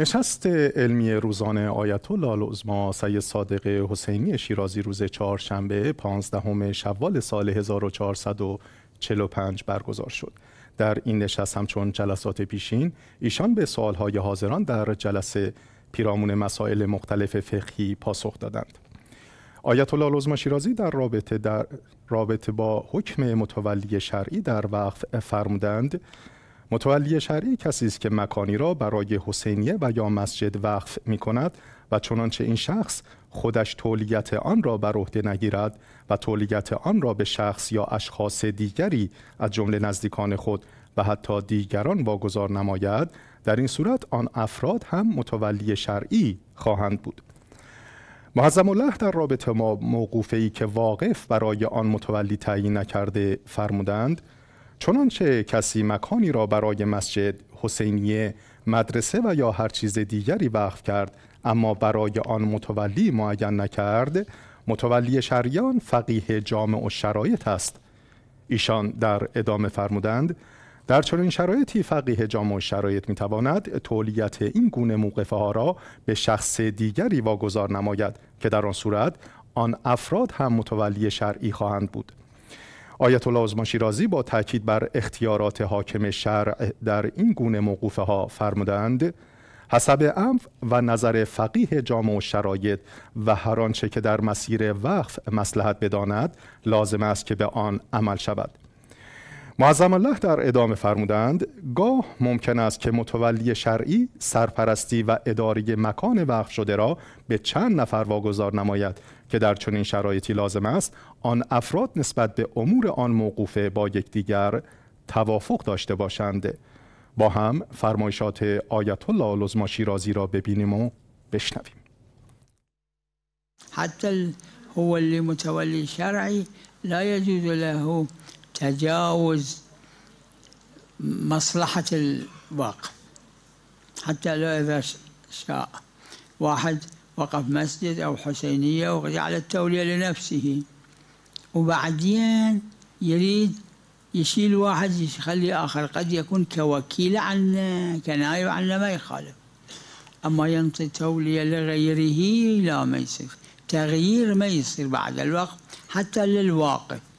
نشست علمی روزانه آیت الله العظما سید صادق حسینی شیرازی روز چهارشنبه 15 شوال سال 1445 برگزار شد. در این نشست همچون جلسات پیشین ایشان به سوالهای حاضران در جلسه پیرامون مسائل مختلف فقهی پاسخ دادند. آیت الله العظما شیرازی در رابطه در رابطه با حکم متولی شرعی در وقف فرمودند متولی شرعی کسی است که مکانی را برای حسینیه و یا مسجد وقف می کند و چنانچه این شخص خودش تولیت آن را بر عهده نگیرد و تولیت آن را به شخص یا اشخاص دیگری از جمله نزدیکان خود و حتی دیگران واگذار نماید در این صورت آن افراد هم متولی شرعی خواهند بود معظم الله در رابطه ما موقوفه ای که واقف برای آن متولی تعیین نکرده فرمودند چنانچه کسی مکانی را برای مسجد حسینیه مدرسه و یا هر چیز دیگری وقف کرد اما برای آن متولی معین نکرد متولی شریان فقیه جامع و شرایط است ایشان در ادامه فرمودند در چنین شرایطی فقیه جامع و شرایط می تواند تولیت این گونه موقفه ها را به شخص دیگری واگذار نماید که در آن صورت آن افراد هم متولی شرعی خواهند بود آیت الله عظما شیرازی با تاکید بر اختیارات حاکم شرع در این گونه موقوفه ها فرمودند حسب امف و نظر فقیه جامع و شرایط و هر آنچه که در مسیر وقف مسلحت بداند لازم است که به آن عمل شود معظم الله در ادامه فرمودند گاه ممکن است که متولی شرعی سرپرستی و اداری مکان وقف شده را به چند نفر واگذار نماید که در چنین شرایطی لازم است آن افراد نسبت به امور آن موقوفه با یکدیگر توافق داشته باشند با هم فرمایشات آیت الله لزما شیرازی را ببینیم و بشنویم حتی هو اللی متولی شرعی لا یجوز له تجاوز مصلحة الواقع حتى لو إذا شاء واحد وقف مسجد أو حسينية وجعل التولية لنفسه وبعدين يريد يشيل واحد يخلي آخر قد يكون كوكيل عنا كنايب عنا ما يخالف أما ينطي تولية لغيره لا ما يصير تغيير ما يصير بعد الوقت حتى للواقف